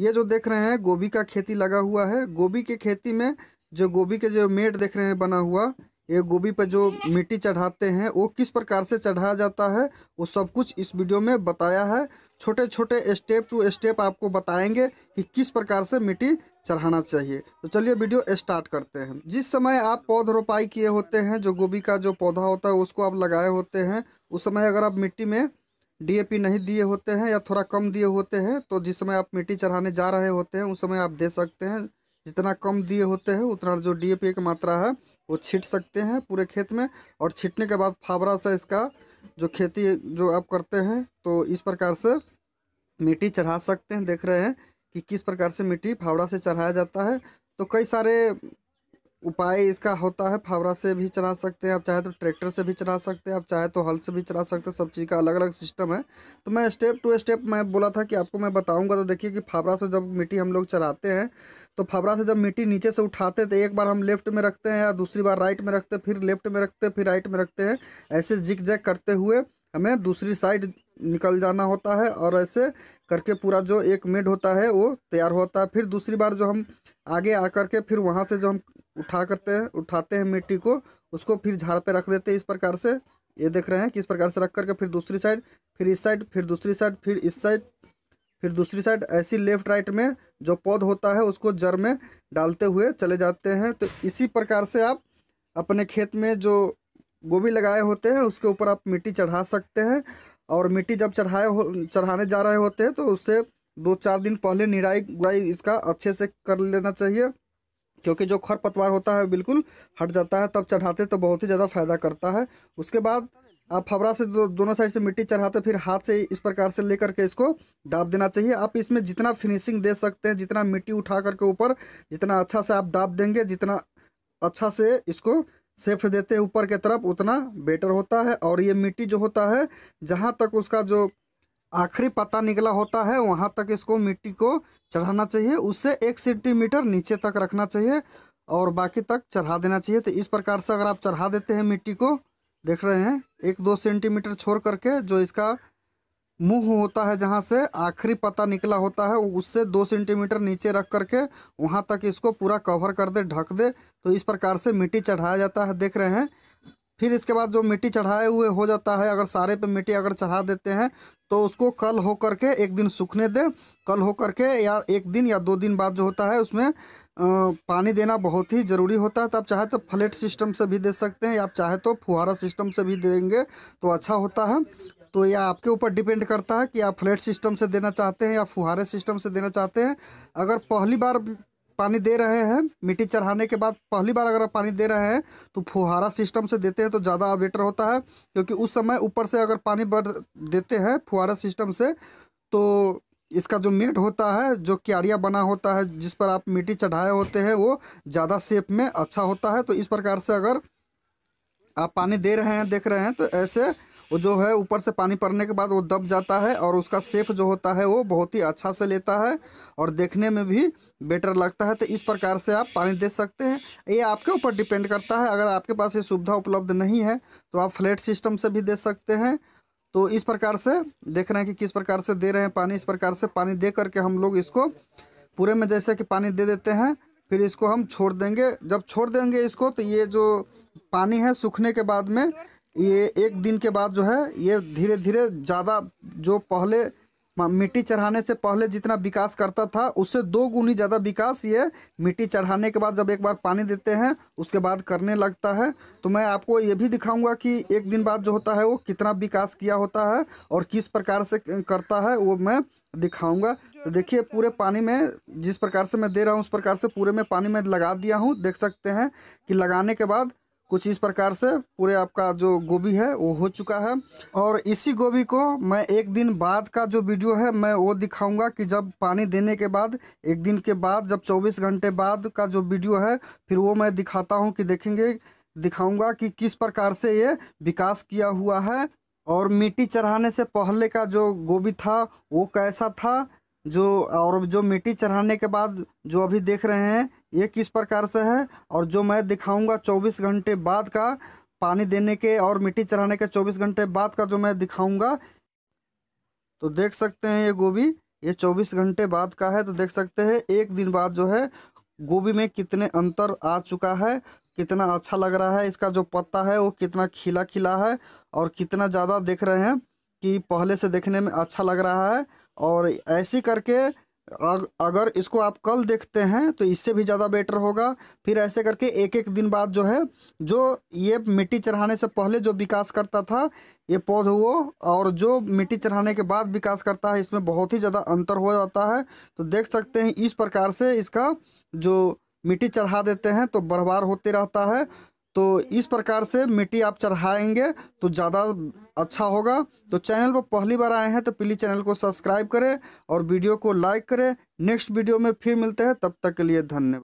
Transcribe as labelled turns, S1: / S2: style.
S1: ये जो देख रहे हैं गोभी का खेती लगा हुआ है गोभी के खेती में जो गोभी के जो मेट देख रहे हैं बना हुआ ये गोभी पर जो मिट्टी चढ़ाते हैं वो किस प्रकार से चढ़ाया जाता है वो सब कुछ इस वीडियो में बताया है छोटे छोटे स्टेप टू स्टेप आपको बताएंगे कि किस प्रकार से मिट्टी चढ़ाना चाहिए तो चलिए वीडियो स्टार्ट करते हैं जिस समय आप पौध रोपाई किए होते हैं जो गोभी का जो पौधा होता है उसको आप लगाए होते हैं उस समय अगर आप मिट्टी में डीएपी नहीं दिए होते हैं या थोड़ा कम दिए होते हैं तो जिस समय आप मिट्टी चढ़ाने जा रहे होते हैं उस समय आप दे सकते हैं जितना कम दिए होते हैं उतना जो डीएपी की मात्रा है वो छीट सकते हैं पूरे खेत में और छीटने के बाद फावड़ा से इसका जो खेती जो आप करते हैं तो इस प्रकार से मिट्टी चढ़ा सकते हैं देख रहे हैं कि किस प्रकार से मिट्टी फावड़ा से चढ़ाया जाता है तो कई सारे उपाय इसका होता है फावड़ा से भी चला सकते हैं आप चाहे तो ट्रैक्टर से भी चला सकते हैं आप चाहे तो हल से भी चला सकते हैं सब चीज़ का अलग अलग सिस्टम है तो मैं स्टेप टू स्टेप मैं बोला था कि आपको मैं बताऊंगा तो देखिए कि फावड़ा से जब मिट्टी हम लोग चलाते हैं तो फावड़ा से जब मिट्टी नीचे से उठाते तो एक बार हम लेफ्ट में रखते हैं या दूसरी बार राइट में रखते फिर लेफ्ट में रखते फिर राइट में रखते हैं ऐसे जिक जैक करते हुए हमें दूसरी साइड निकल जाना होता है और ऐसे करके पूरा जो एक मेड होता है वो तैयार होता है फिर दूसरी बार जो हम आगे आकर के फिर वहाँ से जो हम उठा करते हैं उठाते हैं मिट्टी को उसको फिर झाड़ पे रख देते हैं इस प्रकार से ये देख रहे हैं कि इस प्रकार से रख करके फिर दूसरी साइड फिर इस साइड फिर दूसरी साइड फिर इस साइड फिर दूसरी साइड ऐसी लेफ्ट राइट में जो पौध होता है उसको जड़ में डालते हुए चले जाते हैं तो इसी प्रकार से आप अपने खेत में जो गोभी लगाए होते हैं उसके ऊपर आप मिट्टी चढ़ा सकते हैं और मिट्टी जब चढ़ाए हो चढ़ाने जा रहे होते हैं तो उससे दो चार दिन पहले निराई गुराई इसका अच्छे से कर लेना चाहिए क्योंकि जो खरपतवार होता है बिल्कुल हट जाता है तब चढ़ाते तो बहुत ही ज़्यादा फायदा करता है उसके बाद आप फवरा से दो, दोनों साइड से मिट्टी चढ़ाते फिर हाथ से इस प्रकार से लेकर के इसको दाब देना चाहिए आप इसमें जितना फिनिशिंग दे सकते हैं जितना मिट्टी उठा करके ऊपर जितना अच्छा से आप दाब देंगे जितना अच्छा से इसको सेफ देते हैं ऊपर के तरफ उतना बेटर होता है और ये मिट्टी जो होता है जहाँ तक उसका जो आखिरी पत्ता निकला होता है वहाँ तक इसको मिट्टी को चढ़ाना चाहिए उससे एक सेंटीमीटर नीचे तक रखना चाहिए और बाकी तक चढ़ा देना चाहिए तो इस प्रकार से अगर आप चढ़ा देते हैं मिट्टी को देख रहे हैं एक दो सेंटीमीटर छोड़ करके जो इसका मुंह होता है जहाँ से आखिरी पत्ता निकला होता है उससे दो सेंटीमीटर नीचे रख करके वहाँ तक इसको पूरा कवर कर दे ढक दे तो इस प्रकार से मिट्टी चढ़ाया जाता है देख रहे हैं फिर इसके बाद जो मिट्टी चढ़ाए हुए हो जाता है अगर सारे पे मिट्टी अगर चढ़ा देते हैं तो उसको कल हो करके के एक दिन सूखने दें कल हो करके के या एक दिन या दो दिन बाद जो होता है उसमें पानी देना बहुत ही ज़रूरी होता है तो आप चाहे तो फ्लेट सिस्टम से भी दे सकते हैं या आप चाहे तो फुहारा सिस्टम से भी देंगे तो अच्छा होता है तो यह आपके ऊपर डिपेंड करता है कि आप फ्लैट सिस्टम से देना चाहते हैं या फुहारे सिस्टम से देना चाहते हैं अगर पहली बार पानी दे रहे हैं मिट्टी चढ़ाने के बाद पहली बार अगर आप पानी दे रहे हैं तो फुहारा सिस्टम से देते हैं तो ज़्यादा बेटर होता है क्योंकि उस समय ऊपर से अगर पानी बढ़ देते हैं फुहारा सिस्टम से तो इसका जो मेट होता है जो क्यारिया बना होता है जिस पर आप मिट्टी चढ़ाए होते हैं वो ज़्यादा सेप में अच्छा होता है तो इस प्रकार से अगर आप पानी दे रहे हैं देख रहे हैं तो ऐसे वो जो है ऊपर से पानी पड़ने के बाद वो दब जाता है और उसका सेफ जो होता है वो बहुत ही अच्छा से लेता है और देखने में भी बेटर लगता है तो इस प्रकार से आप पानी दे सकते हैं ये आपके ऊपर डिपेंड करता है अगर आपके पास ये सुविधा उपलब्ध नहीं है तो आप फ्लैट सिस्टम से भी दे सकते हैं तो इस प्रकार से देख रहे हैं कि किस प्रकार से दे रहे हैं पानी इस प्रकार से पानी दे करके हम लोग इसको पूरे में जैसे कि पानी दे देते हैं फिर इसको हम छोड़ देंगे जब छोड़ देंगे इसको तो ये जो पानी है सूखने के बाद में ये एक दिन के बाद जो है ये धीरे धीरे ज़्यादा जो पहले मिट्टी चढ़ाने से पहले जितना विकास करता था उससे दो गुनी ज़्यादा विकास ये मिट्टी चढ़ाने के बाद जब एक बार पानी देते हैं उसके बाद करने लगता है तो मैं आपको ये भी दिखाऊंगा कि एक दिन बाद जो होता है वो कितना विकास किया होता है और किस प्रकार से करता है वो मैं दिखाऊंगा तो देखिए पूरे पानी में जिस प्रकार से मैं दे रहा हूँ उस प्रकार से पूरे में पानी में लगा दिया हूँ देख सकते हैं कि लगाने के बाद कुछ इस प्रकार से पूरे आपका जो गोभी है वो हो चुका है और इसी गोभी को मैं एक दिन बाद का जो वीडियो है मैं वो दिखाऊंगा कि जब पानी देने के बाद एक दिन के बाद जब 24 घंटे बाद का जो वीडियो है फिर वो मैं दिखाता हूँ कि देखेंगे दिखाऊंगा कि किस प्रकार से ये विकास किया हुआ है और मिट्टी चढ़ाने से पहले का जो गोभी था वो कैसा था जो और जो मिट्टी चढ़ाने के बाद जो अभी देख रहे हैं ये किस प्रकार से है और जो मैं दिखाऊंगा 24 घंटे बाद का पानी देने के और मिट्टी चढ़ाने के 24 घंटे बाद का जो मैं दिखाऊंगा तो देख सकते हैं ये गोभी ये 24 घंटे बाद का है तो देख सकते हैं एक दिन बाद जो है गोभी में कितने अंतर आ चुका है कितना अच्छा लग रहा है इसका जो पत्ता है वो कितना खिला खिला है और कितना ज़्यादा देख रहे हैं कि पहले से देखने में अच्छा लग रहा है और ऐसी करके अगर इसको आप कल देखते हैं तो इससे भी ज़्यादा बेटर होगा फिर ऐसे करके एक एक दिन बाद जो है जो ये मिट्टी चढ़ाने से पहले जो विकास करता था ये पौध वो और जो मिट्टी चढ़ाने के बाद विकास करता है इसमें बहुत ही ज़्यादा अंतर हो जाता है तो देख सकते हैं इस प्रकार से इसका जो मिट्टी चढ़ा देते हैं तो बर्बाद होते रहता है तो इस प्रकार से मिट्टी आप चढ़ाएंगे तो ज़्यादा अच्छा होगा तो चैनल पर पहली बार आए हैं तो प्लीज़ चैनल को सब्सक्राइब करें और वीडियो को लाइक करें नेक्स्ट वीडियो में फिर मिलते हैं तब तक के लिए धन्यवाद